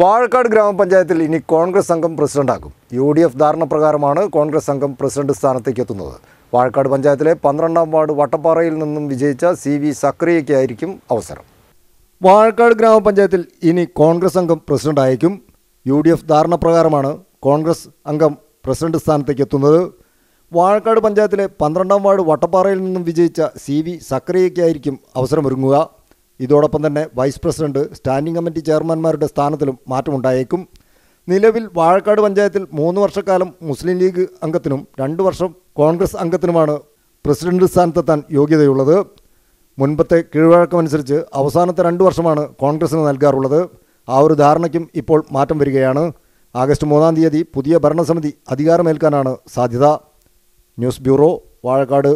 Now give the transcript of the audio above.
വാഴക്കാട് ഗ്രാമപഞ്ചായത്തിൽ ഇനി കോൺഗ്രസ് സംഘം പ്രസിഡന്റാകും യു ഡി എഫ് ധാരണപ്രകാരമാണ് കോൺഗ്രസ് സംഘം പ്രസിഡന്റ് സ്ഥാനത്തേക്ക് എത്തുന്നത് വാഴക്കാട് പഞ്ചായത്തിലെ പന്ത്രണ്ടാം വാർഡ് വട്ടപ്പാറയിൽ നിന്നും വിജയിച്ച സി വി സക്രിയയ്ക്കായിരിക്കും അവസരം വാഴക്കാട് ഗ്രാമപഞ്ചായത്തിൽ ഇനി കോൺഗ്രസ് അംഗം പ്രസിഡന്റ് ആയിരിക്കും യു ഡി എഫ് ധാരണപ്രകാരമാണ് കോൺഗ്രസ് അംഗം പ്രസിഡന്റ് സ്ഥാനത്തേക്ക് എത്തുന്നത് വാഴക്കാട് പഞ്ചായത്തിലെ പന്ത്രണ്ടാം വാർഡ് വട്ടപ്പാറയിൽ നിന്നും വിജയിച്ച സി വി സക്രിയയ്ക്കായിരിക്കും അവസരമൊരുങ്ങുക ഇതോടൊപ്പം തന്നെ വൈസ് പ്രസിഡന്റ് സ്റ്റാൻഡിംഗ് കമ്മിറ്റി ചെയർമാൻമാരുടെ സ്ഥാനത്തിലും മാറ്റമുണ്ടായേക്കും നിലവിൽ വാഴക്കാട് പഞ്ചായത്തിൽ മൂന്ന് വർഷക്കാലം മുസ്ലിം ലീഗ് അംഗത്തിനും രണ്ട് വർഷം കോൺഗ്രസ് അംഗത്തിനുമാണ് പ്രസിഡന്റ് സ്ഥാനത്തെത്താൻ യോഗ്യതയുള്ളത് മുൻപത്തെ കീഴ്വഴക്കമനുസരിച്ച് അവസാനത്തെ രണ്ട് വർഷമാണ് കോൺഗ്രസിന് നൽകാറുള്ളത് ആ ഒരു ധാരണയ്ക്കും ഇപ്പോൾ മാറ്റം വരികയാണ് ആഗസ്റ്റ് മൂന്നാം തീയതി പുതിയ ഭരണസമിതി അധികാരമേൽക്കാനാണ് സാധ്യത ന്യൂസ് ബ്യൂറോ വാഴക്കാട്